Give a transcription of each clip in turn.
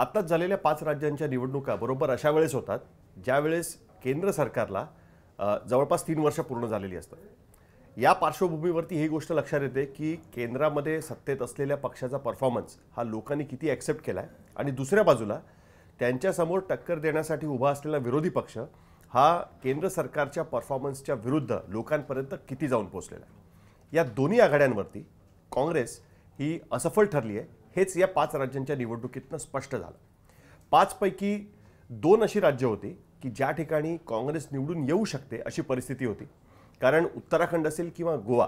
आत्ताच झालेल्या पाच राज्यांच्या निवडणुका बरोबर अशा वेळेस होतात ज्यावेळेस केंद्र सरकारला जवळपास तीन वर्ष पूर्ण झालेली असतात या पार्श्वभूमीवरती ही गोष्ट लक्षात येते की केंद्रामध्ये सत्तेत असलेल्या पक्षाचा परफॉर्मन्स हा लोकांनी किती ॲक्सेप्ट केला आहे आणि दुसऱ्या बाजूला त्यांच्यासमोर टक्कर देण्यासाठी उभा असलेला विरोधी पक्ष हा केंद्र सरकारच्या परफॉर्मन्सच्या विरुद्ध लोकांपर्यंत किती जाऊन पोचलेला आहे या दोन्ही आघाड्यांवरती काँग्रेस ही असफल ठरली आहे हेच या पाच राज्यांच्या निवडणुकीतनं स्पष्ट झालं पाचपैकी दोन अशी राज्य होती की ज्या ठिकाणी काँग्रेस निवडून येऊ शकते अशी परिस्थिती होती कारण उत्तराखंड असेल किंवा गोवा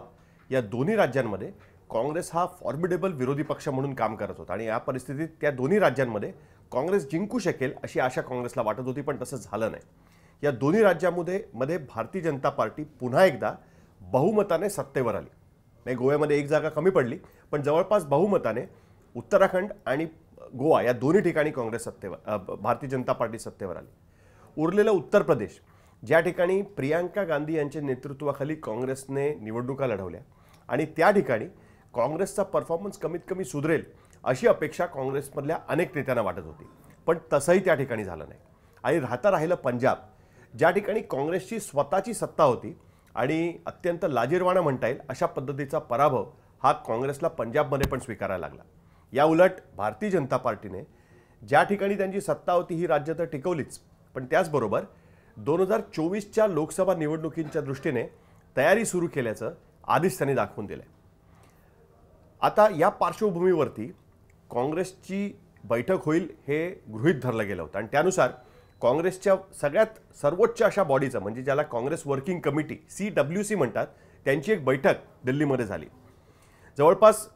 या दोन्ही राज्यांमध्ये काँग्रेस हा फॉर्मिडेबल विरोधी पक्ष म्हणून काम करत होता आणि या परिस्थितीत त्या दोन्ही राज्यांमध्ये काँग्रेस जिंकू शकेल अशी आशा काँग्रेसला वाटत होती पण तसं झालं नाही या दोन्ही राज्यामध्ये मध्ये भारतीय जनता पार्टी पुन्हा एकदा बहुमताने सत्तेवर आली नाही म्हणजे गोव्यामध्ये एक जागा कमी पडली पण जवळपास बहुमताने उत्तराखंड आणि गोवा या दोन्ही ठिकाणी काँग्रेस सत्तेवर भारतीय जनता पार्टी सत्तेवर आली उरलेलं उत्तर प्रदेश ज्या ठिकाणी प्रियांका गांधी यांच्या नेतृत्वाखाली काँग्रेसने निवडणुका लढवल्या आणि त्या ठिकाणी काँग्रेसचा परफॉर्मन्स कमीत कमी सुधरेल अशी अपेक्षा काँग्रेसमधल्या अनेक नेत्यांना वाटत होती पण तसंही त्या ठिकाणी झालं नाही आणि राहता राहिलं पंजाब ज्या ठिकाणी काँग्रेसची स्वतःची सत्ता होती आणि अत्यंत लाजीरवाणा म्हणता येईल अशा पद्धतीचा पराभव हा काँग्रेसला पंजाबमध्ये पण स्वीकारायला लागला या उलट भारतीय जनता पार्टीने ज्या ठिकाणी त्यांची सत्ता होती ही राज्य तर टिकवलीच पण त्याचबरोबर दोन हजार चोवीसच्या लोकसभा निवडणुकींच्या दृष्टीने तयारी सुरू केल्याचं आधीच त्यांनी दाखवून दिलं आता या पार्श्वभूमीवरती काँग्रेसची बैठक होईल हे गृहीत धरलं गेलं होतं आणि त्यानुसार काँग्रेसच्या सगळ्यात सर्वोच्च अशा बॉडीचं म्हणजे ज्याला Congress working committee C W C म्हणतात त्यांची एक बैठक दिल्लीमध्ये झाली जवळपास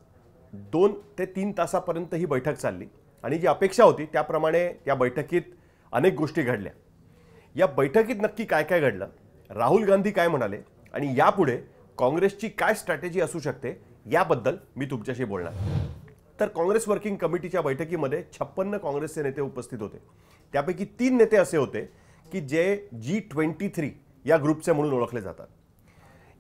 दोन ते तीन तासापर्यंत ही बैठक चालली आणि जी अपेक्षा होती त्याप्रमाणे या बैठकीत अनेक गोष्टी घडल्या या बैठकीत नक्की काय काय घडलं राहुल गांधी काय म्हणाले आणि यापुढे काँग्रेसची काय स्ट्रॅटेजी असू शकते याबद्दल मी तुमच्याशी बोलणार तर काँग्रेस वर्किंग कमिटीच्या बैठकीमध्ये छप्पन्न काँग्रेसचे नेते उपस्थित होते त्यापैकी तीन नेते असे होते की जे जी ट्वेंटी थ्री या ग्रुपचे म्हणून ओळखले जातात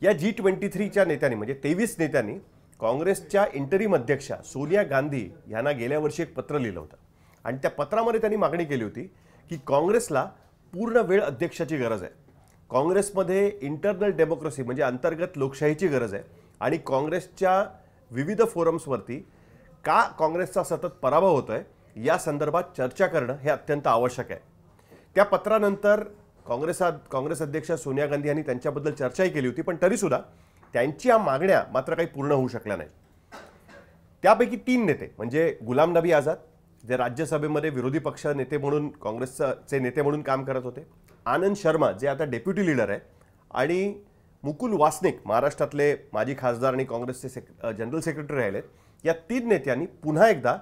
या जी ट्वेंटी थ्रीच्या नेत्यांनी म्हणजे तेवीस नेत्यांनी काँग्रेसच्या इंटरिम अध्यक्षा सोनिया गांधी यांना गेल्या वर्षी एक पत्र लिहिलं होतं आणि त्या पत्रामध्ये त्यांनी मागणी केली होती की काँग्रेसला पूर्ण वेळ अध्यक्षाची गरज आहे काँग्रेसमध्ये इंटरनल डेमोक्रेसी म्हणजे अंतर्गत लोकशाहीची गरज आहे आणि काँग्रेसच्या विविध फोरम्सवरती का काँग्रेसचा सतत पराभव होतो आहे या संदर्भात चर्चा करणं हे अत्यंत आवश्यक आहे त्या पत्रानंतर काँग्रेसात काँग्रेस अध्यक्षा सोनिया गांधी यांनी त्यांच्याबद्दल चर्चाही केली होती पण तरीसुद्धा त्यांच्या मागण्या मात्र काही पूर्ण होऊ शकल्या नाहीत त्यापैकी तीन नेते म्हणजे गुलाम नबी आझाद जे राज्यसभेमध्ये विरोधी पक्ष नेते म्हणून काँग्रेसचे नेते म्हणून काम करत होते आनंद शर्मा जे आता डेप्युटी लीडर आहे आणि मुकुल वासनिक महाराष्ट्रातले माजी खासदार आणि काँग्रेसचे सेक जनरल सेक्रेटरी राहिलेत या तीन नेत्यांनी पुन्हा एकदा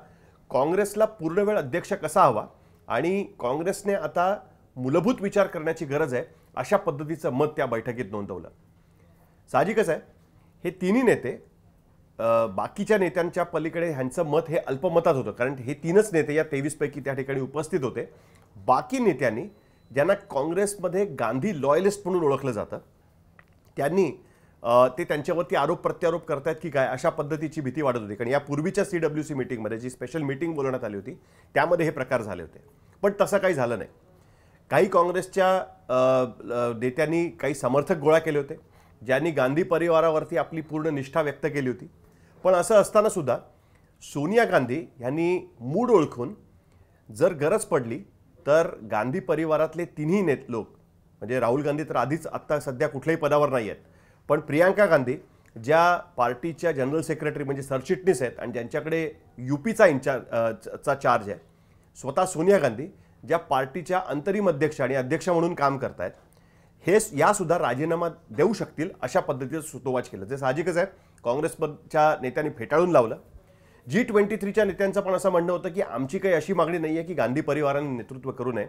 काँग्रेसला पूर्णवेळ अध्यक्ष कसा हवा आणि काँग्रेसने आता मूलभूत विचार करण्याची गरज आहे अशा पद्धतीचं मत त्या बैठकीत नोंदवलं साहजिकच आहे हे तिन्ही नेते बाकीच्या नेत्यांच्या पलीकडे ह्यांचं मत हे अल्पमतात होतं कारण हे तीनच नेते या तेवीसपैकी त्या ठिकाणी उपस्थित होते बाकी नेत्यांनी ज्यांना काँग्रेसमध्ये गांधी लॉयलिस्ट म्हणून ओळखलं जातं त्यांनी ते त्यांच्यावरती आरोप प्रत्यारोप करतायत की काय अशा पद्धतीची भीती वाढत होती कारण या पूर्वीच्या सी डब्ल्यू सी मिटिंगमध्ये जी स्पेशल मिटिंग बोलवण्यात आली होती त्यामध्ये हे प्रकार झाले होते पण तसं काही झालं नाही काही काँग्रेसच्या नेत्यांनी काही समर्थक गोळा केले होते ज्यांनी गांधी परिवारावरती आपली पूर्ण निष्ठा व्यक्त केली होती पण असं असताना सुद्धा सोनिया गांधी यांनी मूड ओळखून जर गरज पडली तर गांधी परिवारातले तिन्ही नेत लोक म्हणजे राहुल गांधी तर आधीच आत्ता सध्या कुठल्याही पदावर नाही आहेत पण प्रियांका गांधी ज्या पार्टीच्या जनरल सेक्रेटरी म्हणजे सरचिटणीस आहेत आणि ज्यांच्याकडे यूपीचा पीचा चा चार्ज आहे स्वतः सोनिया गांधी ज्या पार्टीच्या अंतरिम अध्यक्ष आणि अध्यक्ष म्हणून काम करत आहेत हे यासुद्धा राजीनामा देऊ शकतील अशा पद्धतीचं सुतोवाच केलं जे साहजिकच आहे काँग्रेसच्या नेत्यांनी फेटाळून लावलं जी ट्वेंटी थ्रीच्या नेत्यांचं पण असं म्हणणं होतं की आमची काही अशी मागणी नाही आहे की गांधी परिवाराने नेतृत्व करू नये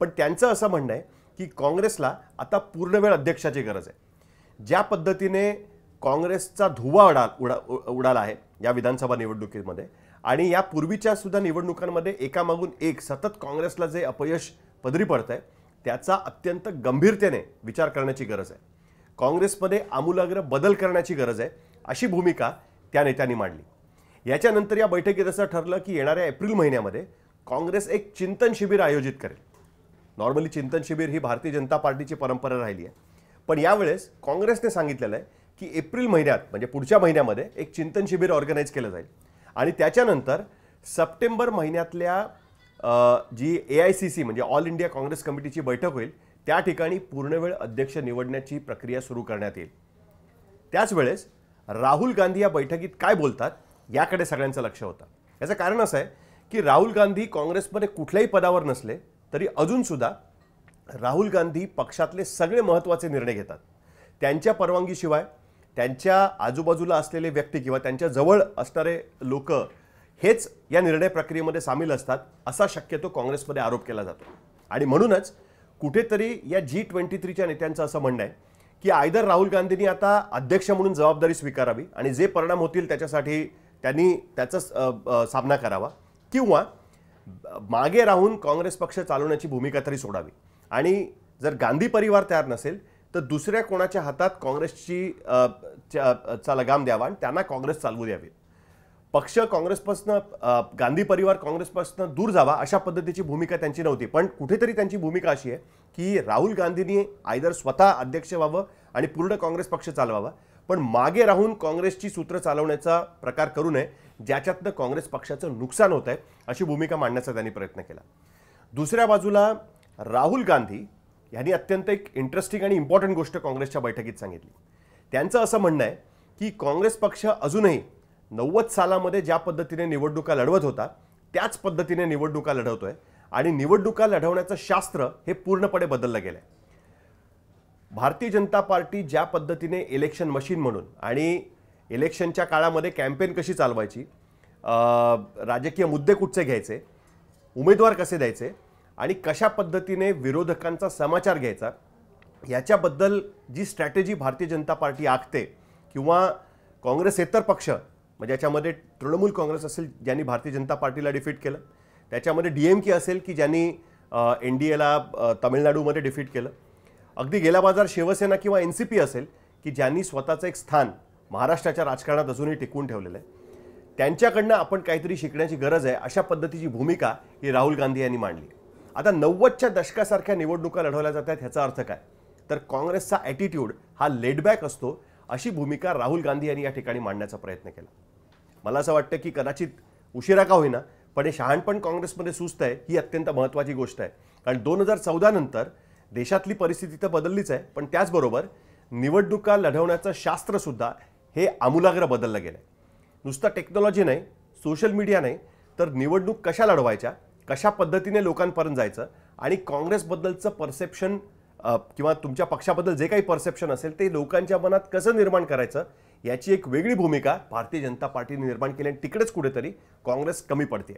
पण त्यांचं असं म्हणणं आहे की काँग्रेसला आता पूर्णवेळ अध्यक्षाची गरज आहे ज्या पद्धतीने काँग्रेसचा धुवा उडा उडा उडाला आहे या विधानसभा निवडणुकीमध्ये आणि यापूर्वीच्या सुद्धा निवडणुकांमध्ये एकामागून एक सतत काँग्रेसला जे अपयश पदरी पडतं आहे त्याचा अत्यंत गंभीरतेने विचार करण्याची गरज आहे काँग्रेसमध्ये आमूलाग्र बदल करण्याची गरज आहे अशी भूमिका त्या नेत्यांनी मांडली याच्यानंतर या बैठकीत असं ठरलं की येणाऱ्या एप्रिल महिन्यामध्ये काँग्रेस एक चिंतन शिबिर आयोजित करेल नॉर्मली चिंतन शिबिर ही भारतीय जनता पार्टीची परंपरा राहिली आहे पण यावेळेस काँग्रेसने सांगितलेलं आहे की एप्रिल महिन्यात म्हणजे पुढच्या महिन्यामध्ये एक चिंतन शिबिर ऑर्गनाईज केलं जाईल आणि त्याच्यानंतर सप्टेंबर महिन्यातल्या जी ए आय सी सी म्हणजे ऑल इंडिया काँग्रेस कमिटीची बैठक होईल त्या ठिकाणी पूर्णवेळ अध्यक्ष निवडण्याची प्रक्रिया सुरू करण्यात येईल त्याचवेळेस राहुल गांधी या बैठकीत काय बोलतात याकडे सगळ्यांचं लक्ष होतं याचं कारण असं आहे की राहुल गांधी काँग्रेसमध्ये कुठल्याही पदावर नसले तरी अजूनसुद्धा राहुल गांधी पक्षातले सगळे महत्त्वाचे निर्णय घेतात त्यांच्या परवानगीशिवाय त्यांच्या आजूबाजूला असलेले व्यक्ती किंवा त्यांच्याजवळ असणारे लोक हेच या निर्णय प्रक्रियेमध्ये सामील असतात असा शक्यतो काँग्रेसमध्ये आरोप केला जातो आणि म्हणूनच कुठेतरी या जी ट्वेंटी थ्रीच्या नेत्यांचं असं म्हणणं आहे की आयदर राहुल गांधींनी आता अध्यक्ष म्हणून जबाबदारी स्वीकारावी आणि जे परिणाम होतील त्याच्यासाठी त्यांनी त्याचा सामना करावा किंवा मागे राहून काँग्रेस पक्ष चालवण्याची भूमिका तरी सोडावी आणि जर गांधी परिवार तयार नसेल तर दुसऱ्या कोणाच्या हातात काँग्रेसची चा लगाम द्यावा आणि त्यांना काँग्रेस चालवू द्यावी पक्ष काँग्रेसपासनं गांधी परिवार काँग्रेसपासनं दूर जावा अशा पद्धतीची भूमिका त्यांची नव्हती पण कुठेतरी त्यांची भूमिका अशी आहे की राहुल गांधींनी आयदर स्वतः अध्यक्ष व्हावं आणि पूर्ण काँग्रेस पक्ष चालवावा पण मागे राहून काँग्रेसची सूत्र चालवण्याचा प्रकार करू नये ज्याच्यातनं काँग्रेस पक्षाचं नुकसान होत आहे अशी भूमिका मांडण्याचा त्यांनी प्रयत्न केला दुसऱ्या बाजूला राहुल गांधी यांनी अत्यंत एक इंटरेस्टिंग आणि इम्पॉर्टंट गोष्ट काँग्रेसच्या बैठकीत सांगितली त्यांचं असं म्हणणं आहे की काँग्रेस पक्ष अजूनही नव्वद सालामध्ये ज्या पद्धतीने निवडणुका लढवत होता त्याच पद्धतीने निवडणुका लढवतो आहे आणि निवडणुका लढवण्याचं शास्त्र हे पूर्णपणे बदललं गेलं आहे भारतीय जनता पार्टी ज्या पद्धतीने इलेक्शन मशीन म्हणून आणि इलेक्शनच्या काळामध्ये कॅम्पेन कशी चालवायची राजकीय मुद्दे कुठचे घ्यायचे उमेदवार कसे द्यायचे आणि कशा पद्धतीने विरोधकांचा समाचार घ्यायचा याच्याबद्दल जी स्ट्रॅटेजी भारतीय जनता पार्टी आखते किंवा काँग्रेस इतर पक्ष म्हणजे याच्यामध्ये तृणमूल काँग्रेस असेल ज्यांनी भारतीय जनता पार्टीला डिफीट केलं त्याच्यामध्ये डी एम के असेल की ज्यांनी एन डी एला तामिळनाडूमध्ये डिफीट केलं अगदी गेला बाजार शिवसेना किंवा एन सी पी असेल की ज्यांनी स्वतःचं एक स्थान महाराष्ट्राच्या राजकारणात अजूनही टिकवून ठेवलेलं आहे त्यांच्याकडनं आपण काहीतरी शिकण्याची गरज आहे अशा पद्धतीची भूमिका ही राहुल गांधी यांनी मांडली आता नव्वदच्या दशकासारख्या निवडणुका लढवल्या जातात ह्याचा अर्थ काय तर काँग्रेसचा ॲटिट्यूड हा लेडबॅक असतो अशी भूमिका राहुल गांधी यांनी या ठिकाणी मांडण्याचा प्रयत्न केला मला असं वाटतं की कदाचित उशिरा का होईना पण हे शहाणपण काँग्रेसमध्ये सुस्त आहे ही अत्यंत महत्त्वाची गोष्ट आहे कारण दोन हजार चौदा नंतर देशातली परिस्थिती तर बदललीच आहे पण त्याचबरोबर निवडणुका लढवण्याचं शास्त्रसुद्धा हे आमूलाग्र बदललं गेलं आहे नुसतं टेक्नॉलॉजी नाही सोशल मीडिया नाही तर निवडणूक कशा लढवायच्या कशा पद्धतीने लोकांपर्यंत जायचं आणि काँग्रेसबद्दलचं परसेप्शन किंवा तुमच्या पक्षाबद्दल जे काही परसेप्शन असेल ते लोकांच्या मनात कसं निर्माण करायचं याची एक वेगळी भूमिका भारतीय जनता पार्टीने निर्माण केली आणि तिकडेच कुठेतरी काँग्रेस कमी पडते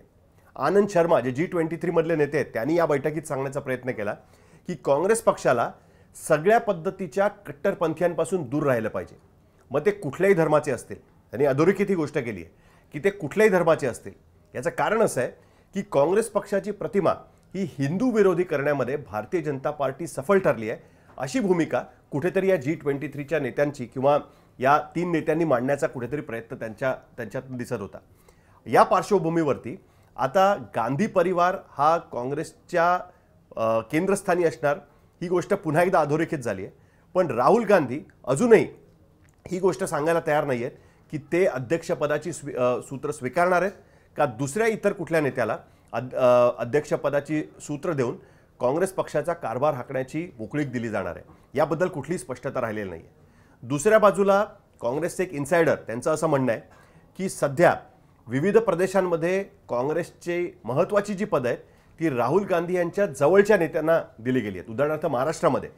आनंद शर्मा जे जी ट्वेंटी थ्रीमधले नेते आहेत त्यांनी या बैठकीत सांगण्याचा प्रयत्न केला की काँग्रेस पक्षाला सगळ्या पद्धतीच्या कट्टरपंथीयांपासून दूर राहिलं पाहिजे मग ते कुठल्याही धर्माचे असतील त्यांनी अधोरेखित ही गोष्ट केली आहे की ते कुठल्याही धर्माचे असतील याचं कारण असं आहे की काँग्रेस पक्षाची प्रतिमा ही हिंदू विरोधी करण्यामध्ये भारतीय जनता पार्टी सफल ठरली आहे अशी भूमिका कुठेतरी या जी ट्वेंटी थ्रीच्या नेत्यांची किंवा या तीन नेत्यांनी मांडण्याचा कुठेतरी प्रयत्न त्यांच्या त्यांच्यात दिसत होता या पार्श्वभूमीवरती आता गांधी परिवार हा काँग्रेसच्या केंद्रस्थानी असणार ही गोष्ट पुन्हा एकदा अधोरेखित झाली आहे पण राहुल गांधी अजूनही ही गोष्ट सांगायला तयार नाही आहेत की ते अध्यक्षपदाची स्वी सूत्र स्वीकारणार आहेत का दुसऱ्या इतर कुठल्या नेत्याला अध्यक्षपदाची सूत्र देऊन काँग्रेस पक्षाचा कारभार हाकण्याची मोकळीक दिली जाणार आहे याबद्दल कुठलीही स्पष्टता राहिलेली नाही आहे दुसऱ्या बाजूला काँग्रेसचे एक इन्सायडर त्यांचं असं म्हणणं आहे की सध्या विविध प्रदेशांमध्ये काँग्रेसचे महत्त्वाची जी पदं आहेत ती राहुल गांधी यांच्या जवळच्या नेत्यांना दिली गेली आहेत उदाहरणार्थ महाराष्ट्रामध्ये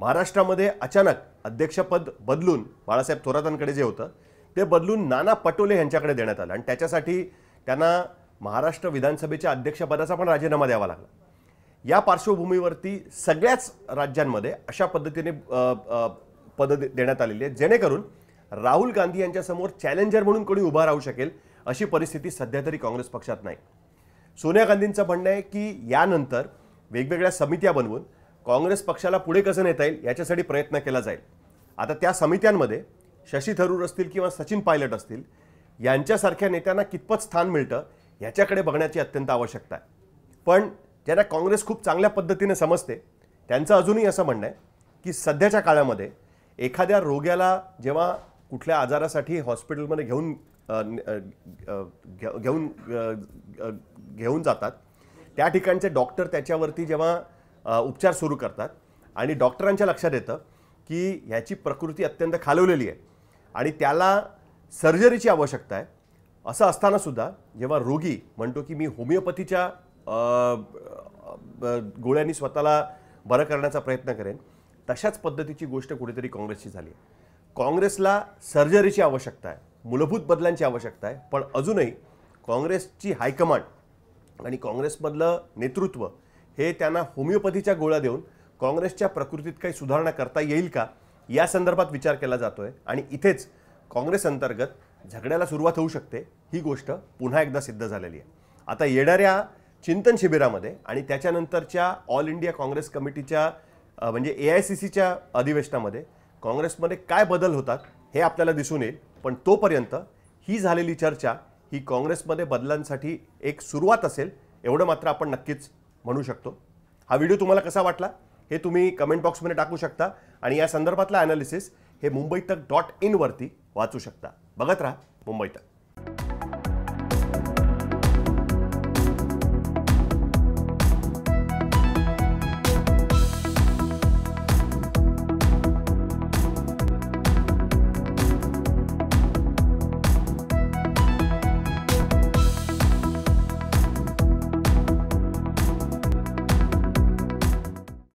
महाराष्ट्रामध्ये अचानक अध्यक्षपद बदलून बाळासाहेब थोरातांकडे जे होतं ते बदलून नाना पटोले यांच्याकडे देण्यात आलं आणि त्याच्यासाठी त्यांना महाराष्ट्र विधानसभेच्या अध्यक्षपदाचा पण राजीनामा द्यावा लागला या पार्श्वभूमीवरती सगळ्याच राज्यांमध्ये अशा पद्धतीने पद देण्यात आलेली आहे जेणेकरून राहुल गांधी यांच्यासमोर चॅलेंजर म्हणून कोणी उभा राहू शकेल अशी परिस्थिती सध्या तरी काँग्रेस पक्षात नाही सोनिया गांधींचं म्हणणं आहे की यानंतर वेगवेगळ्या समित्या बनवून काँग्रेस पक्षाला पुढे कसं नेता येईल याच्यासाठी प्रयत्न केला जाईल आता त्या समित्यांमध्ये शशी थरूर असतील किंवा सचिन पायलट असतील यांच्यासारख्या नेत्यांना कितपत स्थान मिळतं ह्याच्याकडे बघण्याची अत्यंत आवश्यकता आहे पण ज्यांना काँग्रेस खूप चांगल्या पद्धतीने समजते त्यांचं अजूनही असं म्हणणं आहे की सध्याच्या काळामध्ये एखाद्या रोग्याला जेव्हा कुठल्या आजारासाठी हॉस्पिटलमध्ये घेऊन घेऊन घेऊन जातात त्या ठिकाणचे डॉक्टर त्याच्यावरती जेव्हा उपचार सुरू करतात आणि डॉक्टरांच्या लक्षात येतं की ह्याची प्रकृती अत्यंत खालवलेली आहे आणि त्याला सर्जरीची आवश्यकता आहे असं असताना सुद्धा जेव्हा रोगी म्हणतो की मी होमिओपॅथीच्या गोळ्यांनी स्वतःला बरं करण्याचा प्रयत्न करेन तशाच पद्धतीची गोष्ट कुठेतरी काँग्रेसची झाली काँग्रेसला सर्जरीची आवश्यकता आहे मूलभूत बदलांची आवश्यकता आहे पण अजूनही काँग्रेसची हायकमांड आणि काँग्रेसमधलं नेतृत्व हे त्यांना होमिओपॅथीच्या गोळ्या देऊन काँग्रेसच्या प्रकृतीत काही सुधारणा करता येईल का या संदर्भात विचार केला जातो आहे आणि इथेच काँग्रेस अंतर्गत झगड्याला सुरुवात होऊ शकते ही गोष्ट पुन्हा एकदा सिद्ध झालेली आहे आता येणाऱ्या चिंतन शिबिरामध्ये आणि त्याच्यानंतरच्या ऑल इंडिया काँग्रेस कमिटीच्या म्हणजे ए आय सी सीच्या अधिवेशनामध्ये काँग्रेसमध्ये काय बदल होतात हे आपल्याला दिसून येईल पण तोपर्यंत ही झालेली चर्चा ही काँग्रेसमध्ये बदलांसाठी एक सुरुवात असेल एवढं मात्र आपण नक्कीच म्हणू शकतो हा व्हिडिओ तुम्हाला कसा वाटला हे तुम्ही कमेंट बॉक्समध्ये टाकू शकता आणि या संदर्भातलं ॲनालिसिस हे मुंबई तक डॉट इनवरती वाचू शकता बघत राहा मुंबईत